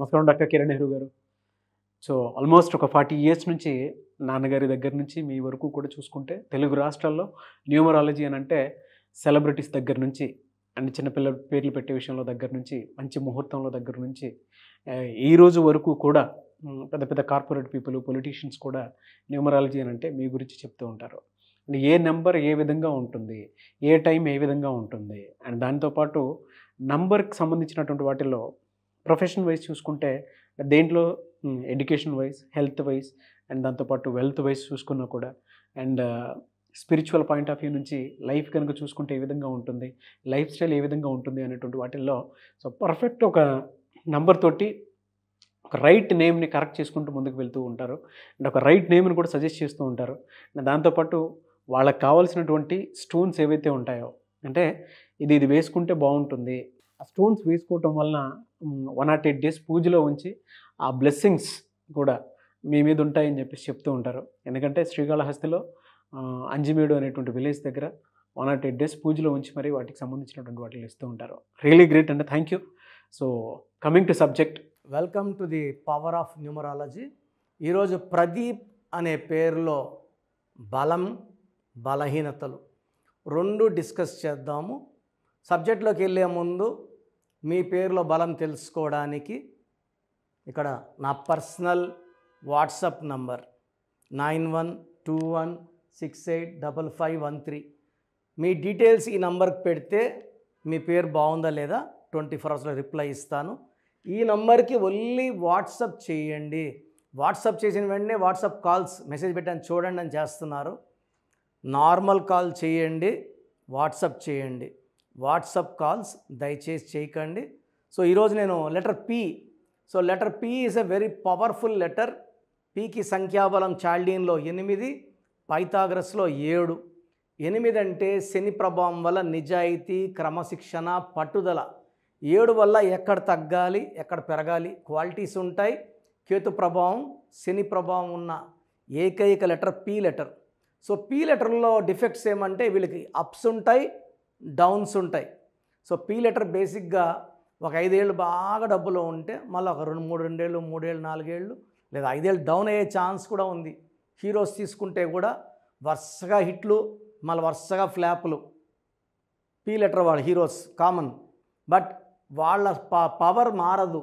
నమస్కారం డాక్టర్ కిరణ్ నెహ్రూ గారు so almost ఒక ఫార్టీ ఇయర్స్ నుంచి నాన్నగారి దగ్గర నుంచి మీ వరకు కూడా చూసుకుంటే తెలుగు రాష్ట్రాల్లో న్యూమరాలజీ అని అంటే సెలబ్రిటీస్ దగ్గర నుంచి అండ్ చిన్నపిల్ల పేర్లు పెట్టే విషయంలో దగ్గర నుంచి మంచి ముహూర్తంలో దగ్గర నుంచి ఈ రోజు వరకు కూడా పెద్ద పెద్ద కార్పొరేట్ పీపుల్ పొలిటీషియన్స్ కూడా న్యూమరాలజీ అని అంటే మీ గురించి చెప్తూ ఉంటారు అండ్ ఏ నెంబర్ ఏ విధంగా ఉంటుంది ఏ టైం ఏ విధంగా ఉంటుంది అండ్ పాటు నంబర్కి సంబంధించినటువంటి వాటిల్లో ప్రొఫెషన్ వైజ్ చూసుకుంటే దేంట్లో education wise health wise and దాంతోపాటు వెల్త్ వైజ్ చూసుకున్నా కూడా and spiritual point of view నుంచి లైఫ్ కనుక చూసుకుంటే ఏ విధంగా ఉంటుంది లైఫ్ స్టైల్ ఏ విధంగా ఉంటుంది అనేటువంటి వాటిల్లో సో పర్ఫెక్ట్ ఒక నంబర్ తోటి ఒక రైట్ నేమ్ని కరెక్ట్ చేసుకుంటూ ముందుకు వెళ్తూ ఉంటారు అండ్ ఒక రైట్ నేమ్ని కూడా సజెస్ట్ చేస్తూ ఉంటారు దాంతోపాటు వాళ్ళకి కావాల్సినటువంటి స్టోన్స్ ఏవైతే ఉంటాయో అంటే ఇది ఇది వేసుకుంటే బాగుంటుంది ఆ స్టోన్స్ వేసుకోవటం వలన వన్ నాట్ ఎయిట్ డేస్ పూజలో ఉంచి ఆ బ్లెస్సింగ్స్ కూడా మీ మీద ఉంటాయని చెప్పేసి చెప్తూ ఉంటారు ఎందుకంటే శ్రీకాళహస్తిలో అంజిమేడు అనేటువంటి విలేజ్ దగ్గర వన్ నాట్ ఎయిట్ డేస్ పూజలో ఉంచి మరి వాటికి సంబంధించినటువంటి వాటిని ఇస్తూ ఉంటారు really great and thank you so coming to subject welcome to the power of numerology ఈరోజు ప్రదీప్ అనే పేరులో బలం బలహీనతలు రెండు డిస్కస్ చేద్దాము సబ్జెక్ట్లోకి వెళ్ళే ముందు మీ పేరులో బలం తెలుసుకోవడానికి ఇక్కడ నా personal WhatsApp number nine one two one six eight double five one three మీ డీటెయిల్స్ ఈ నంబర్కి పెడితే మీ పేరు బాగుందా లేదా ట్వంటీ ఫోర్ అవర్స్లో రిప్లై ఇస్తాను ఈ నంబర్కి ఓన్లీ వాట్సప్ చేయండి వాట్సప్ చేసిన వెంటనే వాట్సప్ కాల్స్ మెసేజ్ పెట్టాను చూడండి అని చేస్తున్నారు నార్మల్ కాల్ చేయండి వాట్సప్ చేయండి వాట్సప్ కాల్స్ దయచేసి చేయకండి సో ఈరోజు నేను letter P so letter P is a very powerful letter పీకి సంఖ్యాబలం చాల్డీన్లో ఎనిమిది పైతాగ్రస్లో ఏడు ఎనిమిది అంటే శని ప్రభావం వల్ల నిజాయితీ క్రమశిక్షణ పట్టుదల ఏడు వల్ల ఎక్కడ తగ్గాలి ఎక్కడ పెరగాలి క్వాలిటీస్ ఉంటాయి కేతు ప్రభావం శని ప్రభావం ఉన్న ఏకైక letter P letter so P లెటర్లో డిఫెక్ట్స్ ఏమంటే వీళ్ళకి అప్స్ ఉంటాయి డౌన్స్ ఉంటాయి సో పీ లెటర్ బేసిక్గా ఒక ఐదేళ్ళు బాగా డబ్బులో ఉంటే మళ్ళీ ఒక రెండు మూడు రెండేళ్ళు మూడేళ్ళు నాలుగేళ్ళు లేదా ఐదేళ్ళు డౌన్ అయ్యే ఛాన్స్ కూడా ఉంది హీరోస్ తీసుకుంటే కూడా వరుసగా హిట్లు మళ్ళీ వరుసగా ఫ్లాప్లు పీ లెటర్ వాళ్ళు హీరోస్ కామన్ బట్ వాళ్ళ పవర్ మారదు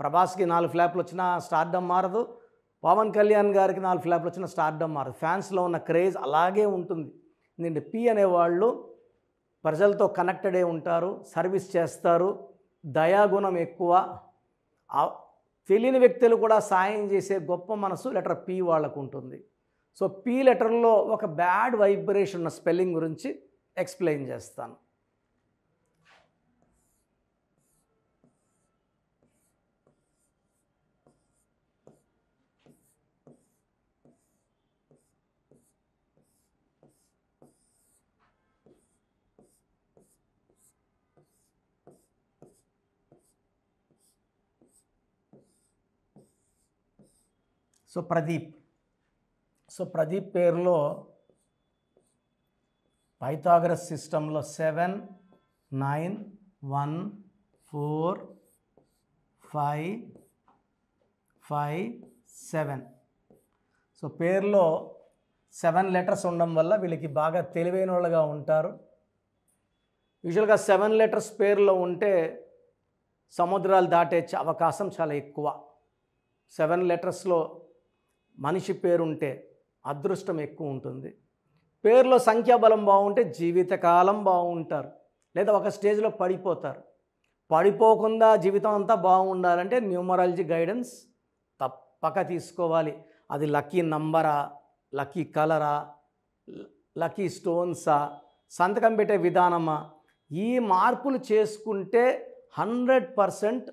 ప్రభాస్కి నాలుగు ఫ్లాప్లు వచ్చినా స్టార్డమ్ మారదు పవన్ కళ్యాణ్ గారికి నాలుగు ఫ్లాప్లు వచ్చిన స్టార్డమ్ మారదు ఫ్యాన్స్లో ఉన్న క్రేజ్ అలాగే ఉంటుంది ఎందుకంటే పీ అనేవాళ్ళు ప్రజలతో కనెక్టెడ్ అయి ఉంటారు సర్వీస్ చేస్తారు దయాగుణం ఎక్కువ తెలియని వ్యక్తులు కూడా సాయం చేసే గొప్ప మనసు లెటర్ పి వాళ్ళకు ఉంటుంది సో పి లెటర్లో ఒక బ్యాడ్ వైబ్రేషన్ ఉన్న స్పెల్లింగ్ గురించి ఎక్స్ప్లెయిన్ చేస్తాను సో ప్రదీప్ సో ప్రదీప్ పేరులో పైథాగ్రస్ సిస్టంలో seven nine one four five five seven so పేర్లో సెవెన్ లెటర్స్ ఉండడం వల్ల వీళ్ళకి బాగా తెలివైన వాళ్ళుగా ఉంటారు యూజువల్గా సెవెన్ లెటర్స్ పేర్లో ఉంటే సముద్రాలు దాటే అవకాశం చాలా ఎక్కువ సెవెన్ లెటర్స్లో మనిషి పేరుంటే అదృష్టం ఎక్కువ ఉంటుంది పేరులో సంఖ్యాబలం బాగుంటే జీవితకాలం బాగుంటారు లేదా ఒక స్టేజ్లో పడిపోతారు పడిపోకుండా జీవితం అంతా బాగుండాలంటే న్యూమరాలజీ గైడెన్స్ తప్పక తీసుకోవాలి అది లక్కీ నంబరా లక్కీ కలరా లక్కీ స్టోన్సా సంతకం పెట్టే విధానమా ఈ మార్పులు చేసుకుంటే హండ్రెడ్ పర్సెంట్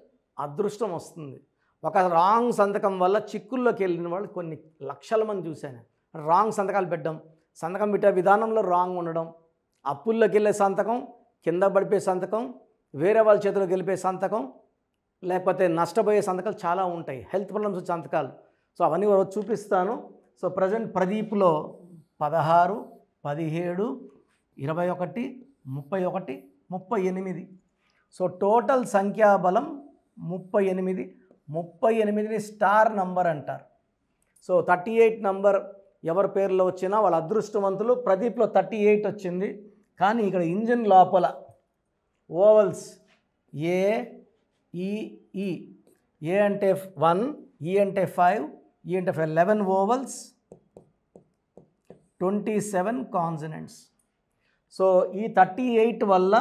అదృష్టం వస్తుంది ఒక రాంగ్ సంతకం వల్ల చిక్కుల్లోకి వెళ్ళిన వాళ్ళు కొన్ని లక్షల మంది చూశాను రాంగ్ సంతకాలు పెట్టడం సంతకం పెట్టే విధానంలో రాంగ్ ఉండడం అప్పుల్లోకి వెళ్ళే సంతకం కింద పడిపోయే సంతకం వేరే వాళ్ళ చేతిలోకి వెళ్ళిపోయే సంతకం లేకపోతే నష్టపోయే సంతకాలు చాలా ఉంటాయి హెల్త్ ప్రాబ్లమ్స్ సంతకాలు సో అవన్నీ చూపిస్తాను సో ప్రజెంట్ ప్రదీప్లో పదహారు పదిహేడు ఇరవై ఒకటి ముప్పై ఒకటి ముప్పై ఎనిమిది సో టోటల్ సంఖ్యాబలం ముప్పై ఎనిమిది ముప్పై ఎనిమిదిని స్టార్ నంబర్ అంటారు సో థర్టీ ఎయిట్ నంబర్ ఎవరి పేర్లో వచ్చినా వాళ్ళ అదృష్టవంతులు ప్రదీప్లో థర్టీ ఎయిట్ వచ్చింది కానీ ఇక్కడ ఇంజిన్ లోపల ఓవల్స్ ఏ ఈఈ ఏ అంటే వన్ ఈ అంటే ఫైవ్ ఈ అంటే five eleven vowels twenty seven consonants so ఈ థర్టీ ఎయిట్ వల్ల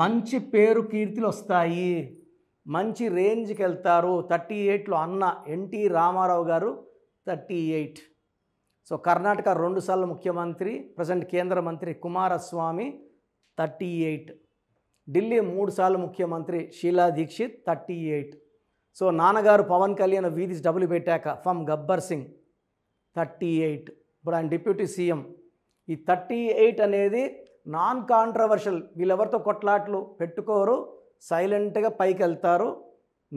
మంచి పేరు కీర్తిలు వస్తాయి మంచి రేంజ్కి వెళ్తారు థర్టీ ఎయిట్లో అన్న ఎన్టీ రామారావు గారు థర్టీ ఎయిట్ సో కర్ణాటక రెండుసార్లు ముఖ్యమంత్రి ప్రజెంట్ కేంద్ర మంత్రి కుమారస్వామి థర్టీ ఎయిట్ ఢిల్లీ మూడుసార్లు ముఖ్యమంత్రి Sheila Dikshit thirty eight so నాన్నగారు పవన్ కళ్యాణ్ వీధి డబ్బులు పెట్టాక from Gabbar Singh thirty eight ఇప్పుడు ఆయన డిప్యూటీ సీఎం ఈ థర్టీ ఎయిట్ అనేది నాన్ కాంట్రవర్షియల్ వీళ్ళెవరితో కొట్లాట్లు పెట్టుకోరు సైలెంట్గా పైకి వెళ్తారు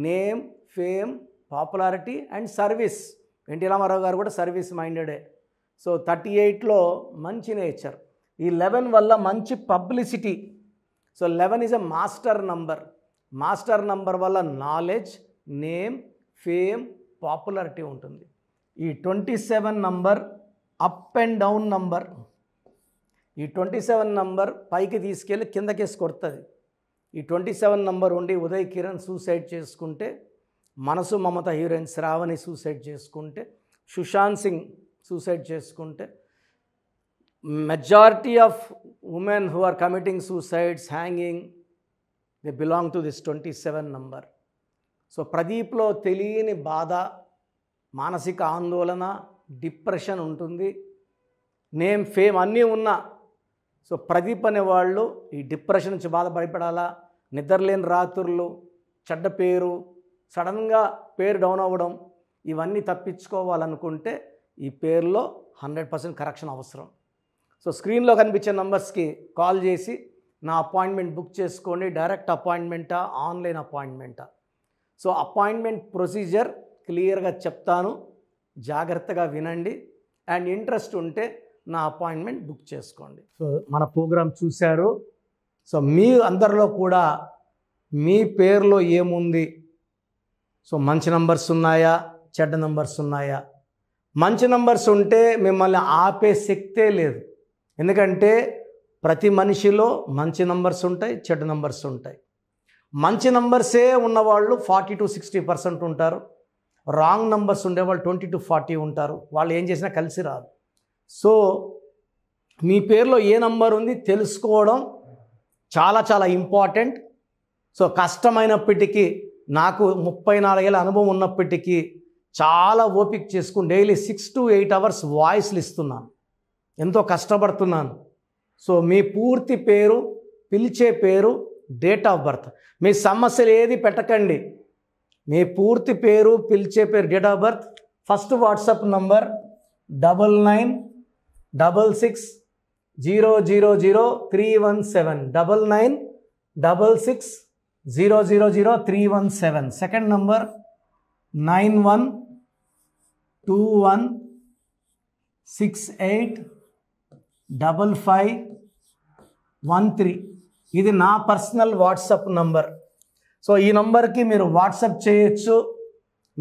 name fame popularity and service N T Ramarao గారు కూడా సర్వీస్ మైండెడే సో థర్టీ ఎయిట్లో మంచి నేచర్ ఈ లెవెన్ వల్ల మంచి publicity so eleven is a master number master number వల్ల నాలెడ్జ్ నేమ్ ఫేమ్ పాపులారిటీ ఉంటుంది ఈ twenty seven number up and down number ఈ ట్వంటీ సెవెన్ నంబర్ పైకి తీసుకెళ్ళి కిందకేసి కొడుతుంది ఈ ట్వంటీ సెవెన్ నంబర్ ఉండి ఉదయ్ కిరణ్ సూసైడ్ చేసుకుంటే మనసు మమత హీరోయిన్ శ్రావణి సూసైడ్ చేసుకుంటే సుశాంత్ సింగ్ సూసైడ్ చేసుకుంటే majority of women who are committing suicides hanging they belong to this twenty seven number so ప్రదీప్లో తెలియని బాధ మానసిక ఆందోళన డిప్రెషన్ ఉంటుంది నేమ్ ఫేమ్ అన్నీ ఉన్నా సో ప్రదీప్ అనేవాళ్ళు ఈ డిప్రెషన్ నుంచి బాధ నిద్రలేని రాత్రులు చెడ్డ పేరు సడన్గా పేరు డౌన్ అవ్వడం ఇవన్నీ తప్పించుకోవాలనుకుంటే ఈ పేరులో హండ్రెడ్ పర్సెంట్ కరెక్షన్ అవసరం సో స్క్రీన్లో కనిపించే నెంబర్స్కి కాల్ చేసి నా అపాయింట్మెంట్ బుక్ చేసుకోండి డైరెక్ట్ అపాయింట్మెంటా ఆన్లైన్ అపాయింట్మెంటా సో అపాయింట్మెంట్ ప్రొసీజర్ క్లియర్గా చెప్తాను జాగ్రత్తగా వినండి అండ్ ఇంట్రెస్ట్ ఉంటే నా అపాయింట్మెంట్ బుక్ చేసుకోండి సో మన ప్రోగ్రామ్ చూశారు సో మీ అందరిలో కూడా మీ పేరులో ఏముంది సో మంచి నంబర్స్ ఉన్నాయా చెడ్డ నంబర్స్ ఉన్నాయా మంచి నంబర్స్ ఉంటే మిమ్మల్ని ఆపే శక్తే లేదు ఎందుకంటే ప్రతి మనిషిలో మంచి నంబర్స్ ఉంటాయి చెడ్డ నంబర్స్ ఉంటాయి మంచి నంబర్సే ఉన్నవాళ్ళు ఫార్టీ టు సిక్స్టీ పర్సెంట్ ఉంటారు రాంగ్ నంబర్స్ ఉండేవాళ్ళు ట్వంటీ టు ఫార్టీ ఉంటారు వాళ్ళు ఏం చేసినా కలిసి రాదు సో మీ పేరులో ఏ నంబర్ ఉంది తెలుసుకోవడం చాలా చాలా ఇంపార్టెంట్ సో కష్టమైనప్పటికీ నాకు ముప్పై నాలుగేళ్ళ అనుభవం ఉన్నప్పటికీ చాలా ఓపిక చేసుకుని daily six to eight hours వాయిస్లు ఇస్తున్నాను ఎంతో కష్టపడుతున్నాను సో మీ పూర్తి పేరు పిలిచే పేరు డేట్ ఆఫ్ బర్త్ మీ సమస్యలు ఏది పెట్టకండి మీ పూర్తి పేరు పిలిచే పేరు date of birth first WhatsApp number double nine double six zero zero zero three one seven double nine double six zero zero zero three one seven second number nine one two one six eight double five one three ఇది నా personal WhatsApp number so ఈ నంబర్కి మీరు WhatsApp చేయొచ్చు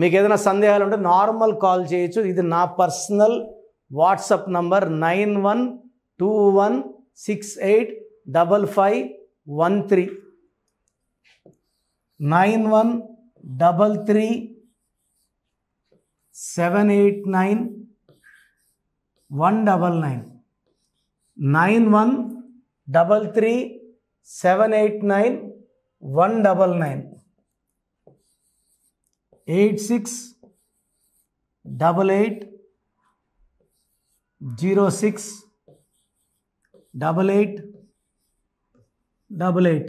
మీకు ఏదైనా సందేహాలు ఉంటే నార్మల్ కాల్ చేయొచ్చు ఇది నా personal WhatsApp number nine one two one six eight double five one three nine one double three seven eight nine one double nine nine one double three seven eight nine one double nine eight six double eight zero six double eight double eight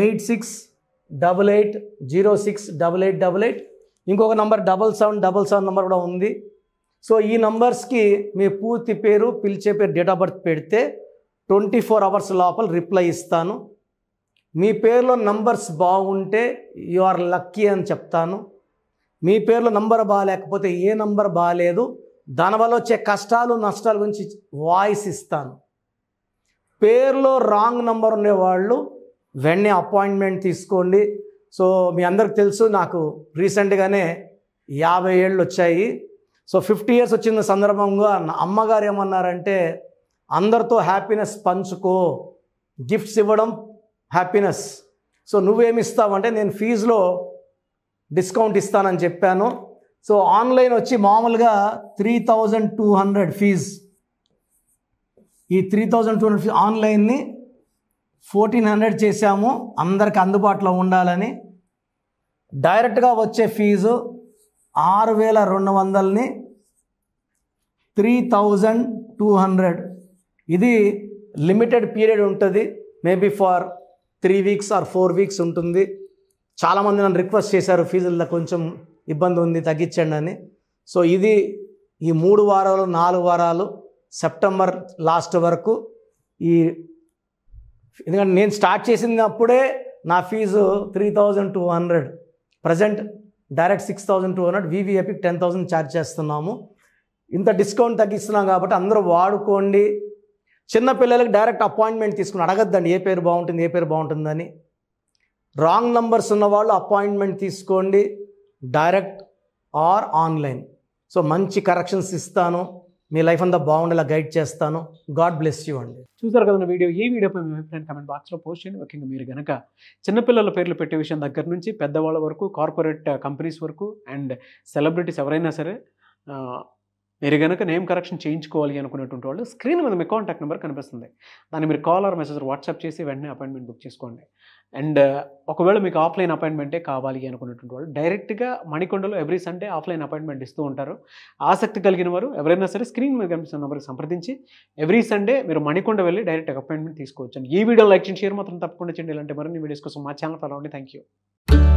eight six double eight zero six double eight double eight ఇంకొక number double seven double seven number కూడా ఉంది so ఈ నంబర్స్కి మీ పూర్తి పేరు పిలిచే పేరు date of birth పెడితే twenty four hours లోపల రిప్లై ఇస్తాను మీ పేరులో నంబర్స్ బాగుంటే యు ఆర్ లక్కీ అని చెప్తాను మీ పేరులో నంబర్ బాగాలేకపోతే ఏ నంబర్ బాగాలేదు దానివల్ల వచ్చే కష్టాలు నష్టాల గురించి వాయిస్ ఇస్తాను పేర్లో రాంగ్ నంబర్ ఉండేవాళ్ళు వెంటనే అపాయింట్మెంట్ తీసుకోండి సో మీ అందరికి తెలుసు నాకు రీసెంట్గానే యాభై ఏళ్ళు వచ్చాయి సో ఫిఫ్టీ ఇయర్స్ వచ్చిన సందర్భంగా నా అమ్మగారు ఏమన్నారంటే అందరితో హ్యాపీనెస్ పంచుకో గిఫ్ట్స్ ఇవ్వడం హ్యాపీనెస్ సో నువ్వేమిస్తావంటే నేను ఫీజులో డిస్కౌంట్ ఇస్తానని చెప్పాను సో ఆన్లైన్ వచ్చి మామూలుగా three thousand two hundred fees ఈ త్రీ థౌజండ్ టూ హండ్రెడ్ ఆన్లైన్ని ఫోర్టీన్ హండ్రెడ్ చేశాము అందరికి అందుబాటులో ఉండాలని డైరెక్ట్గా వచ్చే ఫీజు ఆరు వేల రెండు వందలని త్రీ థౌజండ్ టూ హండ్రెడ్ ఇది లిమిటెడ్ పీరియడ్ ఉంటుంది maybe for three weeks or four weeks ఉంటుంది చాలామంది నన్ను రిక్వెస్ట్ చేశారు ఫీజుల్లో కొంచెం ఇబ్బంది ఉంది తగ్గించండి అని సో ఇది ఈ మూడు వారాలు నాలుగు వారాలు సెప్టెంబర్ లాస్ట్ వరకు ఈ ఎందుకంటే నేను స్టార్ట్ చేసినప్పుడే నా fees three thousand two hundred present direct six thousand two hundred వివిఐపికి టెన్ థౌజండ్ ఛార్జ్ చేస్తున్నాము ఇంత డిస్కౌంట్ తగ్గిస్తున్నాం కాబట్టి అందరూ వాడుకోండి చిన్నపిల్లలకి డైరెక్ట్ అపాయింట్మెంట్ తీసుకుని అడగద్దండి ఏ పేరు బాగుంటుంది ఏ పేరు బాగుంటుందని రాంగ్ నంబర్స్ ఉన్నవాళ్ళు అపాయింట్మెంట్ తీసుకోండి డైరెక్ట్ ఆర్ ఆన్లైన్ సో మంచి కరెక్షన్స్ ఇస్తాను మీ లైఫ్ అంతా బాగుండేలా గైడ్ చేస్తాను గాడ్ బ్లెస్ యూ అండి చూసారు కదా వీడియో ఏ వీడియోపై మీ అభిప్రాయం కమెంట్ బాక్స్లో పోస్ట్ చేయండి ముఖ్యంగా మీరు కనుక చిన్నపిల్లల పేర్లు పెట్టే విషయం దగ్గర నుంచి పెద్దవాళ్ళ వరకు కార్పొరేట్ కంపెనీస్ uh, వరకు అండ్ సెలబ్రిటీస్ ఎవరైనా సరే మీరు కనుక నేమ్ కరెక్షన్ చేయించుకోవాలి అనుకునేటువంటి వాళ్ళు స్క్రీన్ మీద మీ కాంటాక్ట్ నెంబర్ కనిపిస్తుంది దాన్ని మీరు కాల్ ఆర్ మెసేజ్ వాట్సాప్ చేసి వెంటనే అపాయింట్మెంట్ బుక్ చేసుకోండి అండ్ ఒకవేళ మీకు ఆఫ్లైన్ అపాయింట్మెంటే కావాలి అనుకున్నటువంటి వాళ్ళు డైరెక్ట్గా మణికొండలో ఎవ్రీ సండే ఆఫ్లైన్ అపాయింట్మెంట్ ఇస్తూ ఉంటారు ఆసక్తి కలిగిన వారు ఎవరైనా సరే స్క్రీన్ మీద కనిపిస్తున్న నెంబర్కి సంప్రదించి ఎవ్రీ సండే మీరు మణికొండ వెళ్ళి డైరెక్ట్ అపాయింట్మెంట్ తీసుకోవచ్చు ఈ వీడియో లైక్ చేయండి షేర్ మాత్రం తప్పకుండా చేయండి ఇలాంటి మరిన్ని వీడియోస్ కోసం మా ఛానల్ ఫాలో అండి థ్యాంక్ యూ